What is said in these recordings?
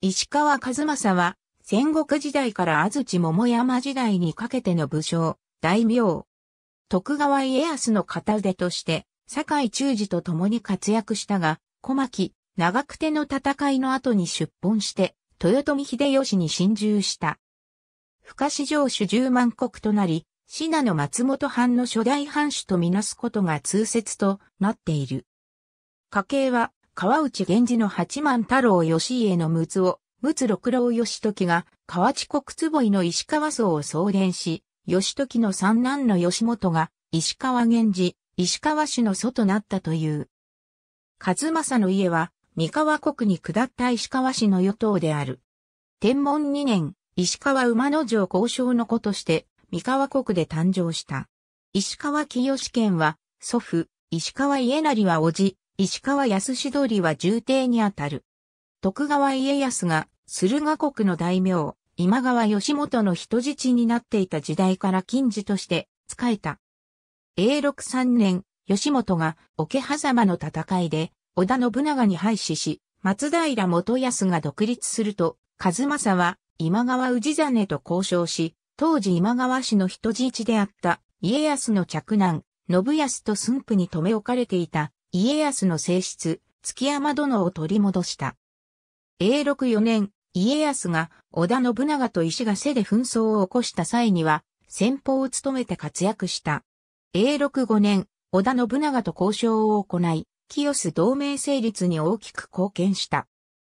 石川和正は、戦国時代から安土桃山時代にかけての武将、大名。徳川家康の片腕として、堺忠治と共に活躍したが、小牧、長久手の戦いの後に出奔して、豊臣秀吉に侵入した。深市城主十万国となり、信濃松本藩の初代藩主とみなすことが通説となっている。家系は川内源氏の八幡太郎義家の陸奥を、陸六郎義時が、河内国坪井の石川荘を送電し、義時の三男の義元が、石川源氏、石川氏の祖となったという。和正の家は、三河国に下った石川氏の与党である。天文二年、石川馬之城交渉の子として、三河国で誕生した。石川清県は、祖父、石川家成は叔父、石川康史通りは重帝にあたる。徳川家康が駿河国の大名、今川義元の人質になっていた時代から近似として仕えた。永禄三年、義元が桶狭間の戦いで、織田信長に敗死し、松平元康が独立すると、和正は今川氏真と交渉し、当時今川氏の人質であった家康の嫡男、信康と駿府に留め置かれていた家康の正室、築山殿を取り戻した。永禄4年、家康が織田信長と石ヶ瀬で紛争を起こした際には、先方を務めて活躍した。永禄5年、織田信長と交渉を行い、清須同盟成立に大きく貢献した。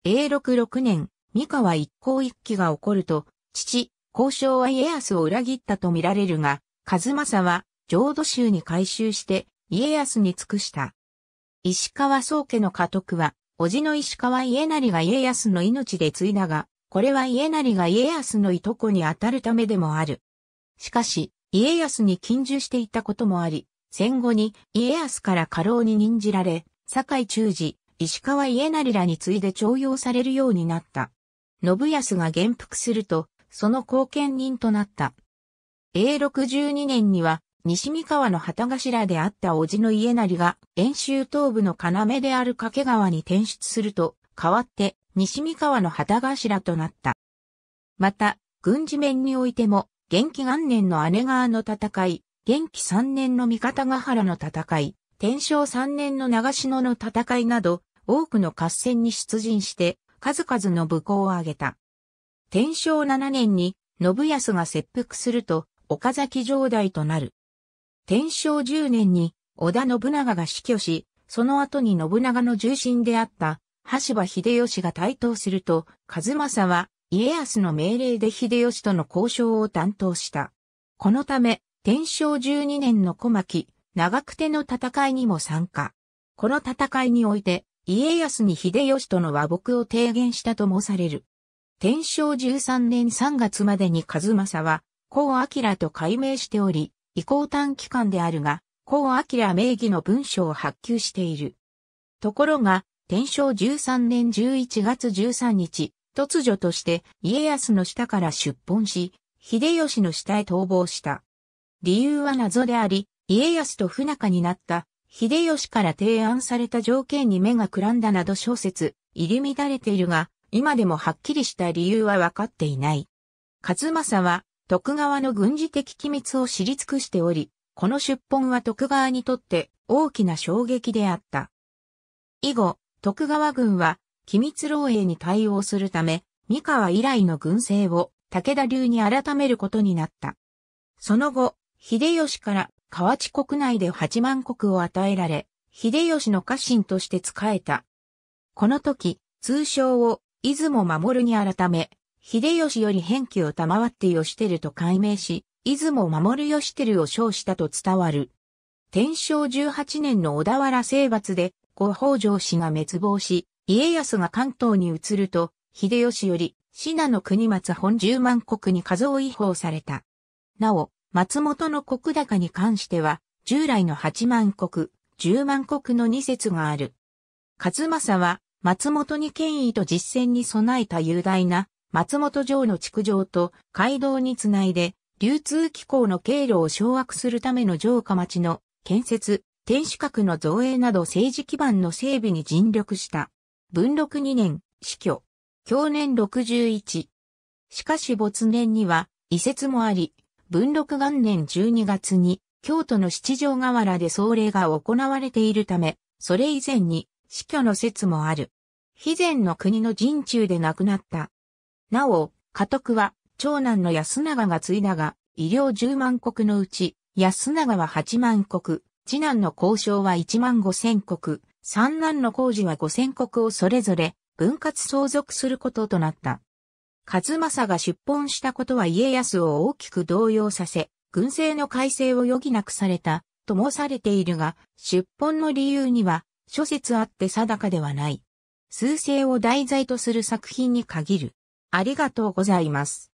永禄6年、三河一向一揆が起こると、父、交渉は家康を裏切ったと見られるが、和正は浄土宗に改修して家康に尽くした。石川宗家の家督は、叔父の石川家成が家康の命で継いだが、これは家成が家康のいとこにあたるためでもある。しかし、家康に近住していたこともあり、戦後に家康から過労に任じられ、堺中治、石川家成らに次いで徴用されるようになった。信康が元服すると、その後見人となった。永禄12年には、西三河の旗頭であった叔父の家成が、遠州東部の要である掛川に転出すると、代わって西三河の旗頭となった。また、軍事面においても、元気元年の姉川の戦い、元気三年の三方ヶ原の戦い、天正三年の長篠の戦いなど、多くの合戦に出陣して、数々の武功を挙げた。天正七年に、信康が切腹すると、岡崎城代となる。天正10年に織田信長が死去し、その後に信長の重臣であった羽柴秀吉が台頭すると、和正は家康の命令で秀吉との交渉を担当した。このため、天正12年の小牧、長久手の戦いにも参加。この戦いにおいて、家康に秀吉との和睦を提言したともされる。天正13年3月までに和正は、孔明と改名しており、移行短期間であるが、高明名義の文書を発給している。ところが、天正13年11月13日、突如として家康の下から出奔し、秀吉の下へ逃亡した。理由は謎であり、家康と不仲になった秀吉から提案された条件に目がくらんだなど小説、入り乱れているが、今でもはっきりした理由は分かっていない。勝正は徳川の軍事的機密を知り尽くしており、この出本は徳川にとって大きな衝撃であった。以後、徳川軍は機密漏洩に対応するため、三河以来の軍政を武田流に改めることになった。その後、秀吉から河内国内で八万国を与えられ、秀吉の家臣として仕えた。この時、通称を出雲守に改め、秀吉より返記を賜って義輝と改名し、出雲守る義輝を称したと伝わる。天正18年の小田原征伐で、後北条氏が滅亡し、家康が関東に移ると、秀吉より、信濃国松本十万国に数を違法された。なお、松本の国高に関しては、従来の八万国、十万国の二説がある。勝政は、松本に権威と実践に備えた雄大な松本城の築城と街道につないで、流通機構の経路を掌握するための城下町の建設、天守閣の造営など政治基盤の整備に尽力した。文禄2年、死去。去年61。しかし没年には、遺説もあり、文禄元年12月に、京都の七条河原で葬礼が行われているため、それ以前に死去の説もある。肥前の国の陣中で亡くなったなお、家督は、長男の安永が継いだが、医療10万国のうち、安永は8万国、次男の交渉は1万5千国、三男の工事は5千国をそれぞれ分割相続することとなった。数正が出奔したことは家康を大きく動揺させ、軍政の改正を余儀なくされた、と申されているが、出奔の理由には、諸説あって定かではない。数勢を題材とする作品に限る。ありがとうございます。